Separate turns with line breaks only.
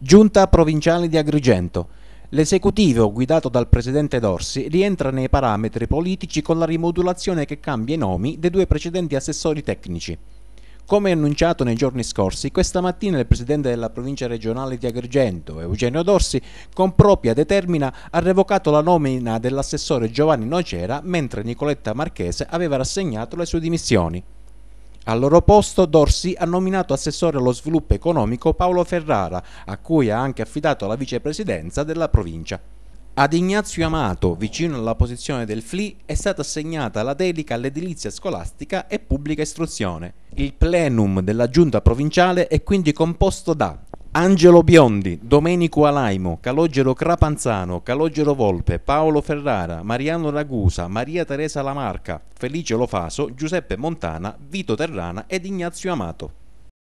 Giunta provinciale di Agrigento. L'esecutivo, guidato dal presidente Dorsi, rientra nei parametri politici con la rimodulazione che cambia i nomi dei due precedenti assessori tecnici. Come annunciato nei giorni scorsi, questa mattina il presidente della provincia regionale di Agrigento, Eugenio Dorsi, con propria determina ha revocato la nomina dell'assessore Giovanni Nocera, mentre Nicoletta Marchese aveva rassegnato le sue dimissioni. Al loro posto Dorsi ha nominato assessore allo sviluppo economico Paolo Ferrara, a cui ha anche affidato la vicepresidenza della provincia. Ad Ignazio Amato, vicino alla posizione del FLI, è stata assegnata la dedica all'edilizia scolastica e pubblica istruzione. Il plenum della giunta provinciale è quindi composto da Angelo Biondi, Domenico Alaimo, Calogero Crapanzano, Calogero Volpe, Paolo Ferrara, Mariano Ragusa, Maria Teresa Lamarca, Felice Lofaso, Giuseppe Montana, Vito Terrana ed Ignazio Amato.